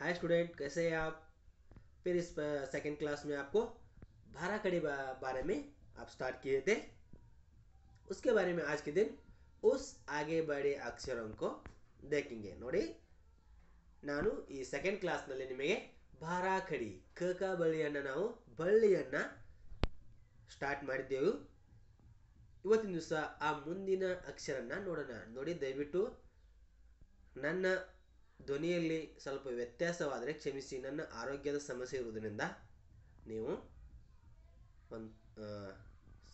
hi student कैसे हैं आप फिर इस सेकंड क्लास में आपको भारा खड़ी बारे में आप स्टार्ट किए थे उसके बारे में आज के दिन उस आगे बड़े अक्षरों को देखेंगे नोड़ी नानु सेकंड क्लास निम्हे भारा खड़ी क का बलिया ना बलिया स्टार्ट इवती दिवस आ मुद्दा अक्षर नोड़ नोड़ी दयु ಧ್ವನಿಯಲ್ಲಿ ಸ್ವಲ್ಪ ವ್ಯತ್ಯಾಸವಾದರೆ ಕ್ಷಮಿಸಿ ನನ್ನ ಆರೋಗ್ಯದ ಸಮಸ್ಯೆ ಇರುವುದರಿಂದ ನೀವು ಒಂದು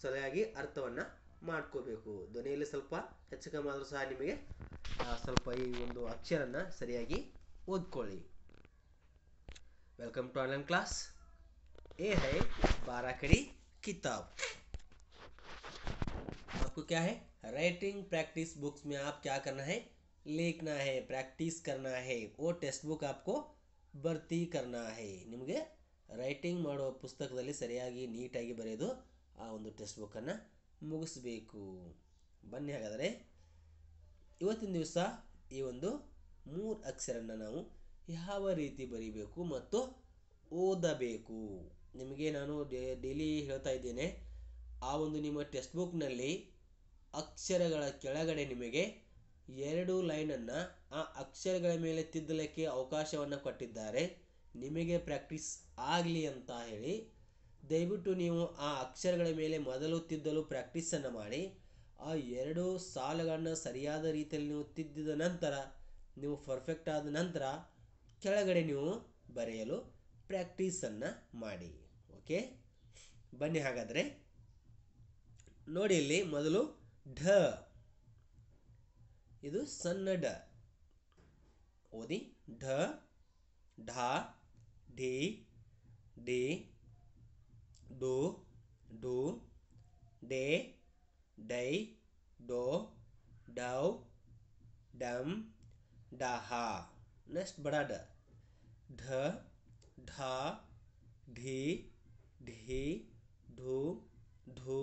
ಸರಿಯಾಗಿ ಅರ್ಥವನ್ನು ಮಾಡ್ಕೋಬೇಕು ಧ್ವನಿಯಲ್ಲಿ ಸ್ವಲ್ಪ ಹೆಚ್ಚು ಕಮ್ಮಿ ಆದರೂ ಸಹ ನಿಮಗೆ ಸ್ವಲ್ಪ ಈ ಒಂದು ಅಕ್ಷರನ್ನು ಸರಿಯಾಗಿ ಓದ್ಕೊಳ್ಳಿ ವೆಲ್ಕಮ್ ಟು ಆನ್ಲೈನ್ ಕ್ಲಾಸ್ ಏ ಹೈ ಬಾರಾಕಡಿ ಕಿತಾಬ್ आपको क्या है राइटिंग प्रैक्टिस बुक्स में आप क्या करना ಲೇಖನ ಹೇ ಪ್ರಾಕ್ಟೀಸ್ करना ಓ ಓ ಟೆಕ್ಸ್ಟ್ ಬುಕ್ ಆಪ್ಕೋ ಭರ್ತಿ करना ನಿಮಗೆ ರೈಟಿಂಗ್ ಮಾಡುವ ಪುಸ್ತಕದಲ್ಲಿ ಸರಿಯಾಗಿ ನೀಟಾಗಿ ಬರೆದು ಆ ಒಂದು ಟೆಕ್ಸ್ಟ್ ಬುಕ್ಕನ್ನು ಮುಗಿಸ್ಬೇಕು ಬನ್ನಿ ಹಾಗಾದರೆ ಇವತ್ತಿನ ದಿವಸ ಈ ಒಂದು ಮೂರು ಅಕ್ಷರನ ನಾವು ಯಾವ ರೀತಿ ಬರೀಬೇಕು ಮತ್ತು ಓದಬೇಕು ನಿಮಗೆ ನಾನು ಡೇ ಡೈಲಿ ಹೇಳ್ತಾ ಇದ್ದೇನೆ ಆ ಒಂದು ನಿಮ್ಮ ಟೆಕ್ಸ್ಟ್ ಬುಕ್ನಲ್ಲಿ ಅಕ್ಷರಗಳ ಕೆಳಗಡೆ ನಿಮಗೆ ಎರಡು ಲೈನನ್ನು ಆ ಅಕ್ಷರಗಳ ಮೇಲೆ ತಿದ್ದಲಿಕ್ಕೆ ಅವಕಾಶವನ್ನು ಕೊಟ್ಟಿದ್ದಾರೆ ನಿಮಗೆ ಪ್ರ್ಯಾಕ್ಟೀಸ್ ಆಗಲಿ ಅಂತ ಹೇಳಿ ದಯವಿಟ್ಟು ನೀವು ಆ ಅಕ್ಷರಗಳ ಮೇಲೆ ಮೊದಲು ತಿದ್ದಲು ಪ್ರ್ಯಾಕ್ಟೀಸನ್ನು ಮಾಡಿ ಆ ಎರಡು ಸಾಲುಗಳನ್ನು ಸರಿಯಾದ ರೀತಿಯಲ್ಲಿ ನೀವು ತಿದ್ದಿದ ನಂತರ ನೀವು ಪರ್ಫೆಕ್ಟ್ ಆದ ನಂತರ ಕೆಳಗಡೆ ನೀವು ಬರೆಯಲು ಪ್ರ್ಯಾಕ್ಟೀಸನ್ನು ಮಾಡಿ ಓಕೆ ಬನ್ನಿ ಹಾಗಾದರೆ ನೋಡಿ ಇಲ್ಲಿ ಮೊದಲು ಢ ಇದು ಸಣ್ಣ ಡ ಓದಿ ಢ ಢಾ ಢಿ ಡಿ ಡು ಡು ಡೇ ಡೈ ಡೋ ಡೌ ಡಮ್ ಡಹ ನೆಕ್ಸ್ಟ್ ಬಡ ಡ ಢ ಢಾ ಢಿ ಢಿ ಢು ಢು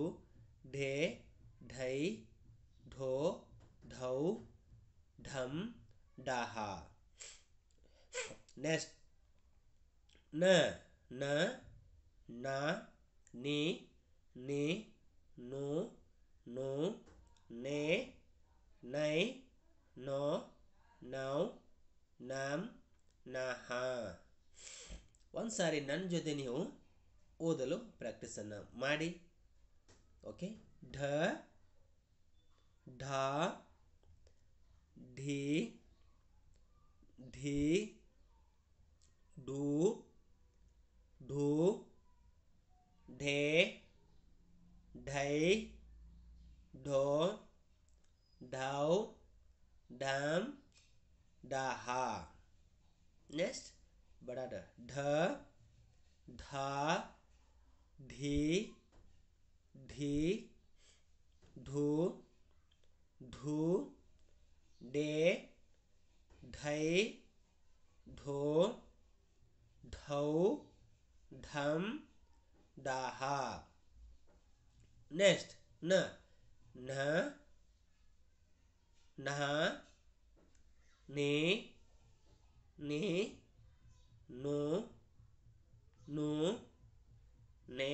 ಢೇ ಢೈ ዳሃ నెక్స్ట్ న న నా ని ని ను ను నే నై నో నౌ ನಮ್ ನಹ ಒಂದು ಸಾರಿ ನನ್ನ ಜೊತೆ ನೀವು ಓದಲು ಪ್ರಾಕ್ಟೀಸನ್ನು ಮಾಡಿ ಓಕೆ ಢ ಢ ಢಿ धी ढू ढू ढे ढई ढो ढाओ ढम डहा नेक्स्ट बड़ा ड ध धा धी धी धू धू डे ढई धो dhau dham daha next na na na ne ne no no ne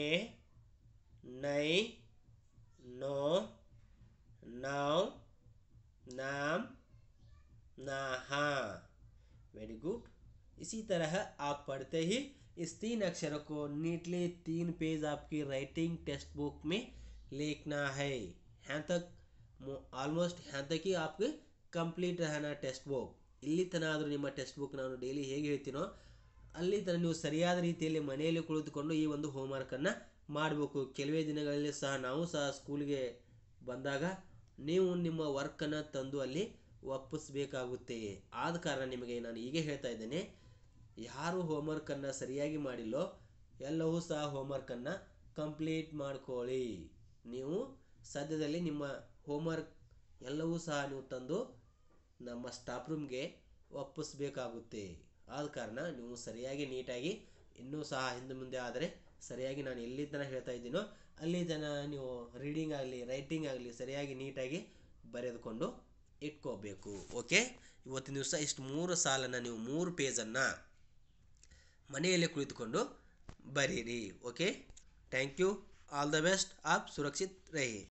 nay no now nam naha very good इसी तरह आप पढ़ते ही इस तीन अक्षरों को नीटली तीन पेज आपकी राइटिंग टेक्स्ट बुक में लिखना है यहाँ तक ಆಲ್ಮೋಸ್ಟ್ ಹ್ಯಾಂತಕ್ಕೆ ಆಪ್ಗೆ ಕಂಪ್ಲೀಟ್ ರಹನ ಟೆಕ್ಸ್ಟ್ ಬುಕ್ ಇಲ್ಲಿ ಆದರೂ ನಿಮ್ಮ ಟೆಸ್ಟ್ ಬುಕ್ ನಾನು ಡೈಲಿ ಹೇಗೆ ಹೇಳ್ತೀನೋ ಅಲ್ಲಿ ತನಕ ನೀವು ಸರಿಯಾದ ರೀತಿಯಲ್ಲಿ ಮನೆಯಲ್ಲಿ ಕುಳಿತುಕೊಂಡು ಈ ಒಂದು ಹೋಮ್ ಹೋಮ್ವರ್ಕನ್ನು ಮಾಡಬೇಕು ಕೆಲವೇ ದಿನಗಳಲ್ಲಿ ಸಹ ನಾವು ಸಹ ಸ್ಕೂಲ್ಗೆ ಬಂದಾಗ ನೀವು ನಿಮ್ಮ ವರ್ಕನ್ನು ತಂದು ಅಲ್ಲಿ ಒಪ್ಪಿಸಬೇಕಾಗುತ್ತೆ ಆದ ಕಾರಣ ನಿಮಗೆ ನಾನು ಈಗ ಹೇಳ್ತಾ ಇದ್ದೇನೆ ಯಾರು ಹೋಮ್ವರ್ಕನ್ನು ಸರಿಯಾಗಿ ಮಾಡಿಲ್ಲೋ ಎಲ್ಲವೂ ಸಹ ಹೋಮ್ವರ್ಕನ್ನು ಕಂಪ್ಲೀಟ್ ಮಾಡ್ಕೊಳ್ಳಿ ನೀವು ಸದ್ಯದಲ್ಲಿ ನಿಮ್ಮ ಹೋಮ್ವರ್ಕ್ ಎಲ್ಲವೂ ಸಹ ನೀವು ತಂದು ನಮ್ಮ ಸ್ಟಾಫ್ ರೂಮ್ಗೆ ಒಪ್ಪಿಸ್ಬೇಕಾಗುತ್ತೆ ಆದ ಕಾರಣ ನೀವು ಸರಿಯಾಗಿ ನೀಟಾಗಿ ಇನ್ನೂ ಸಹ ಹಿಂದೆ ಮುಂದೆ ಆದರೆ ಸರಿಯಾಗಿ ನಾನು ಎಲ್ಲಿ ತನಕ ಹೇಳ್ತಾ ಇದ್ದೀನೋ ಅಲ್ಲಿ ಜನ ನೀವು ರೀಡಿಂಗ್ ಆಗಲಿ ರೈಟಿಂಗ್ ಆಗಲಿ ಸರಿಯಾಗಿ ನೀಟಾಗಿ ಬರೆದುಕೊಂಡು ಇಟ್ಕೋಬೇಕು ಓಕೆ ಇವತ್ತಿನ ದಿವಸ ಇಷ್ಟು ಮೂರು ಸಾಲನ್ನು ನೀವು ಮೂರು ಪೇಜನ್ನು ಮನೆಯಲ್ಲೇ ಕುಳಿತುಕೊಂಡು ಬರೀರಿ okay thank you all the best ಆಪ್ ಸುರಕ್ಷಿತ್ ರಹಿ